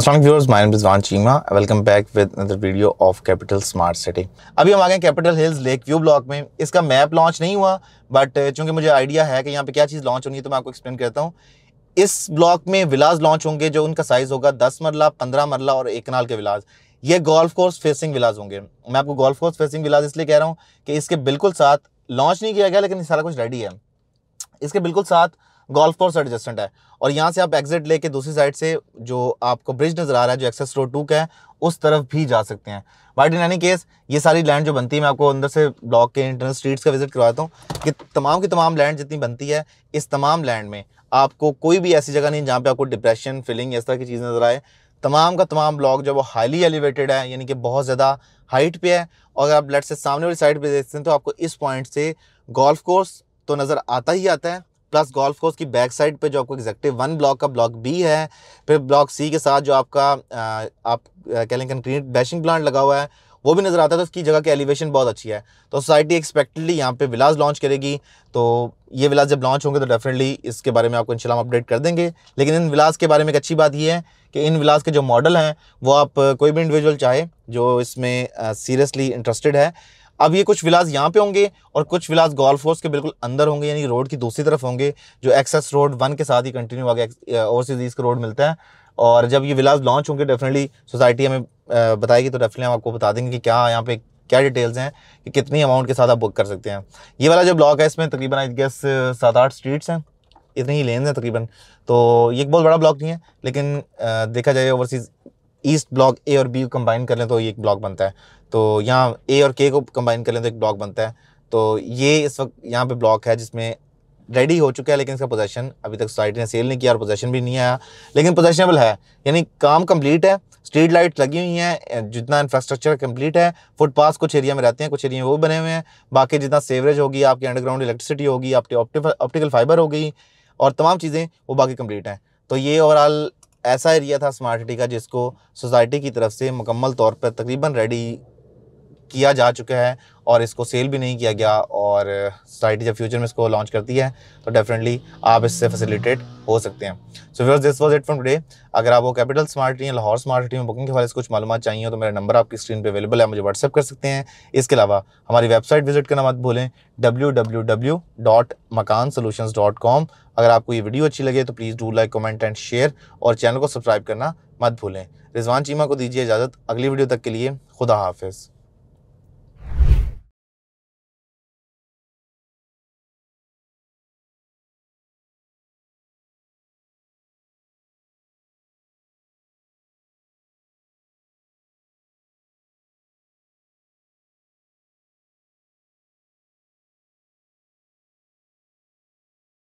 Aslam Rizwan Cheema welcome back with video of capital smart city अभी हम आ गए capital hills lake view block में इसका मैप लॉन्च नहीं हुआ बट uh, चूंकि मुझे आइडिया है कि यहाँ पे क्या चीज़ लॉन्च होनी है तो मैं आपको एक्सप्लेन करता हूँ इस ब्लॉक में विलाज लॉन्च होंगे जो उनका साइज़ होगा दस मरला पंद्रह मरला और एक नाल के विलाज ये गोल्फ कोर्स फेसिंग विलाज होंगे मैं आपको गोल्फ कोर्स फेसिंग विलाज इसलिए कह रहा हूँ कि इसके बिल्कुल साथ लॉन्च नहीं किया गया लेकिन सारा कुछ रेडी है इसके बिल्कुल साथ गोल्फ कोर्स एडजस्टेंट है और यहाँ से आप एग्जिट लेके दूसरी साइड से जो आपको ब्रिज नज़र आ रहा है जो एक्सेस रोड टू का है उस तरफ भी जा सकते हैं बट इन एनी केस ये सारी लैंड जो बनती है मैं आपको अंदर से ब्लॉक के इंटरनल स्ट्रीट्स का विजिट करवाता हूँ कि तमाम की तमाम लैंड जितनी बनती है इस तमाम लैंड में आपको कोई भी ऐसी जगह नहीं जहाँ पे आपको डिप्रेशन फीलिंग इस तरह की चीज़ नज़र आए तमाम का तमाम ब्लॉक जो वो हाईली एलिवेटेड है यानी कि बहुत ज़्यादा हाइट पे है और अगर आप लेट से सामने वाली साइड पे देखते हैं तो आपको इस पॉइंट से गोल्फ कोर्स तो नज़र आता ही आता है प्लस गोल्फ कोर्स की बैक साइड पे जो आपको एग्जैक्टिव वन ब्लॉक का ब्लॉक बी है फिर ब्लॉक सी के साथ जो आपका आ, आप कह लें कंक्रीट बैशिंग प्लांट लगा हुआ है वो भी नज़र आता है तो उसकी जगह की एलिवेशन बहुत अच्छी है तो सोसाइटी एक्सपेक्टेडली यहाँ पे विलाज लॉन्च करेगी तो ये विलाज जब लॉन्च होंगे तो डेफिनेटली इसके बारे में आपको इन हम अपडेट कर देंगे लेकिन इन विलाज के बारे में एक अच्छी बात ये है कि इन विलाज के जो मॉडल हैं वो आप कोई भी इंडिविजुअल चाहे जो इसमें सीरियसली इंटरेस्टेड है अब ये कुछ विलास यहाँ पे होंगे और कुछ विलास गोल्फ कोर्स के बिल्कुल अंदर होंगे यानी रोड की दूसरी तरफ होंगे जो एक्सेस रोड वन के साथ ही कंटिन्यू आगे ओवरसीज ईस्ट का रोड मिलता है और जब ये विलास लॉन्च होंगे डेफिनेटली सोसाइटी हमें बताएगी तो डेफिनेटली हम आपको बता देंगे कि क्या यहाँ पे क्या डिटेल्स हैं कि कितनी अमाउंट के साथ आप बुक कर सकते हैं ये वाला जो ब्लॉक है इसमें तकरीबन आई गेस सात आठ स्ट्रीट्स हैं इतनी ही लेन्स हैं तकरीबन तो ये एक बहुत बड़ा ब्लॉक नहीं है लेकिन देखा जाए ओवरसीज़ ईस्ट ब्लॉक ए और बी को कंबाइन कर लें तो ये एक ब्लॉक बनता है तो यहाँ ए और के को कंबाइन कर लें तो एक ब्लॉक बनता है तो ये इस वक्त यहाँ पे ब्लॉक है जिसमें रेडी हो चुका है लेकिन इसका पोजेशन अभी तक सोसाइटी ने सेल नहीं किया और पोजेशन भी नहीं आया लेकिन पोजेशनेबल है यानी काम कम्प्लीट है स्ट्रीट लाइट लगी हुई हैं जितना इंफ्रास्ट्रक्चर कंप्लीट है फुटपाथ कुछ एरिया में रहते हैं कुछ एरिया में वो बने हुए हैं बाकी जितना सेवरेज होगी आपकी अंडरग्राउंड इलेक्ट्रिसिटी होगी आपकी ऑप्टिकल फाइबर होगी और तमाम चीज़ें वो बाकी कम्प्लीट हैं तो ये ओवरऑल ऐसा एरिया था स्मार्ट सिटी का जिसको सोसाइटी की तरफ से मुकम्मल तौर पर तकरीबन रेडी किया जा चुका है और इसको सेल भी नहीं किया गया और सोसाइटी जब फ्यूचर में इसको लॉन्च करती है तो डेफिनेटली आप इससे फैसिलिटेट हो सकते हैं so viewers this was it from today अगर आपको कैपिटल स्मार्ट सिटी या लाहौर स्मार्ट सिटी में बुकिंग के हवाले से कुछ मालूम चाहिए तो मेरा नंबर आपकी स्क्रीन पर अवेलेबल है मुझे व्हाट्सअप कर सकते हैं इसके अलावा हमारी वेबसाइट विजिट करना मत भूलें डब्ल्यू अगर आपको ये वीडियो अच्छी लगे तो please do like comment and share और चैनल को सब्सक्राइब करना मत भूलें रिजवान चीमा को दीजिए इजाज़त अगली वीडियो तक के लिए खुदा हाफिज़